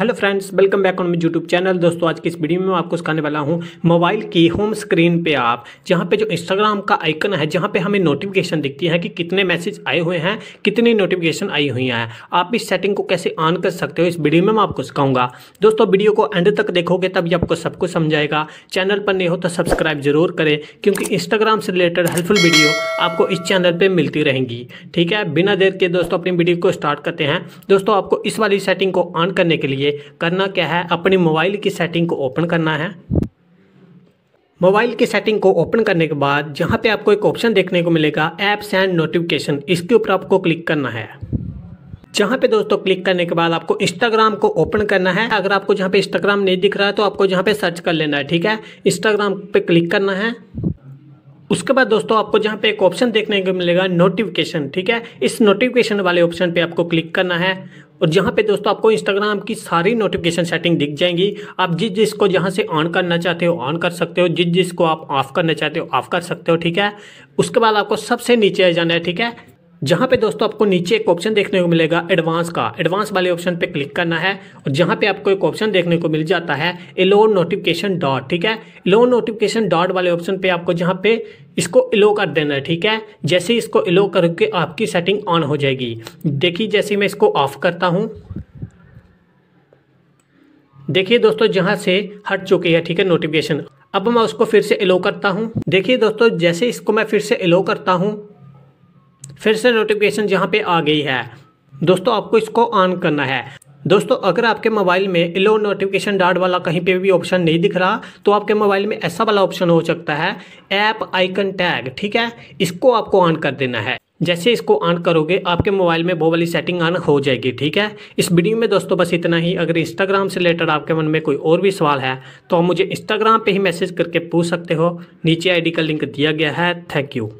hello friends welcome back on मेरे YouTube channel दोस्तों आज की इस वीडियो में आपको सिखाने वाला हूँ मोबाइल की होम स्क्रीन पे आप जहाँ पे जो इंस्टाग्राम का आइकन है जहाँ पे हमें नोटिफिकेशन दिखती है कि कितने मैसेज आए हुए हैं कितनी नोटिफिकेशन आई हुई हैं आप इस सेटिंग को कैसे ऑन कर सकते हो इस वीडियो में मैं आपको सिखाऊंगा दोस्तों वीडियो को एंड तक देखोगे तभी आपको सब कुछ समझाएगा चैनल पर नहीं हो तो सब्सक्राइब जरूर करें क्योंकि इंस्टाग्राम से रिलेटेड हेल्पफुल वीडियो आपको इस चैनल पर मिलती रहेंगी ठीक है बिना देर के दोस्तों अपनी वीडियो को स्टार्ट करते हैं दोस्तों आपको इस वाली सेटिंग को ऑन करने के लिए करना क्या है अपने मोबाइल की सेटिंग को ओपन करना है मोबाइल की सेटिंग को ओपन करने के बाद जहाँ पे आपको एक ऑप्शन देखने को मिलेगा ऐप्स एंड नोटिफिकेशन इसके ऊपर आपको क्लिक करना है जहाँ पे दोस्तों क्लिक करने के बाद आपको इंस्टाग्राम को ओपन करना है अगर आपको जहाँ पे इंस्टाग्राम नहीं दिख रहा है तो आपको जहाँ पे सर्च कर लेना है ठीक है इंस्टाग्राम पे क्लिक करना है उसके बाद दोस्तों आपको जहाँ पे एक ऑप्शन देखने को मिलेगा नोटिफिकेशन ठीक है इस नोटिफिकेशन वाले ऑप्शन पे आपको क्लिक करना है और जहाँ पे दोस्तों आपको इंस्टाग्राम की सारी नोटिफिकेशन सेटिंग दिख जाएंगी आप जिस जिसको जहाँ से ऑन करना चाहते हो ऑन कर सकते हो जिस जिसको आप ऑफ करना चाहते हो ऑफ कर सकते हो ठीक है उसके बाद आपको सबसे नीचे जाना है ठीक है जहां पे दोस्तों आपको नीचे एक ऑप्शन देखने को मिलेगा एडवांस का एडवांस वाले ऑप्शन पे क्लिक करना है और जहां पे आपको एक ऑप्शन देखने को मिल जाता है एलो नोटिफिकेशन डॉट ठीक है एलो नोटिफिकेशन डॉट वाले ऑप्शन पे आपको जहां पे इसको एलो कर देना है ठीक है जैसे इसको एलो करके आपकी सेटिंग ऑन हो जाएगी देखिए जैसे मैं इसको ऑफ करता हूँ देखिए दोस्तों जहां से हट चुकी है ठीक है नोटिफिकेशन अब मैं उसको फिर से एलो करता हूँ देखिए दोस्तों जैसे इसको मैं फिर से एलो करता हूँ फिर से नोटिफिकेशन जहाँ पे आ गई है दोस्तों आपको इसको ऑन करना है दोस्तों अगर आपके मोबाइल में इलो नोटिफिकेशन डाट वाला कहीं पे भी ऑप्शन नहीं दिख रहा तो आपके मोबाइल में ऐसा वाला ऑप्शन हो सकता है ऐप आइकन टैग ठीक है इसको आपको ऑन कर देना है जैसे इसको ऑन करोगे आपके मोबाइल में वो वाली सेटिंग ऑन हो जाएगी ठीक है इस वीडियो में दोस्तों बस इतना ही अगर इंस्टाग्राम से रिलेटेड आपके मन में कोई और भी सवाल है तो आप मुझे इंस्टाग्राम पे ही मैसेज करके पूछ सकते हो नीचे आईडी का लिंक दिया गया है थैंक यू